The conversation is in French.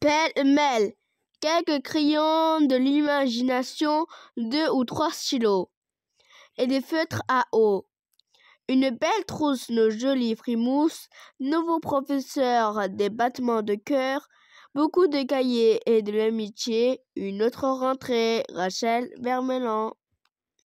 pêle-mêle quelques crayons de l'imagination, deux ou trois stylos et des feutres à eau. Une belle trousse nos jolies frimousses, nouveau professeur des battements de cœur, beaucoup de cahiers et de l'amitié, une autre rentrée, Rachel Vermelon.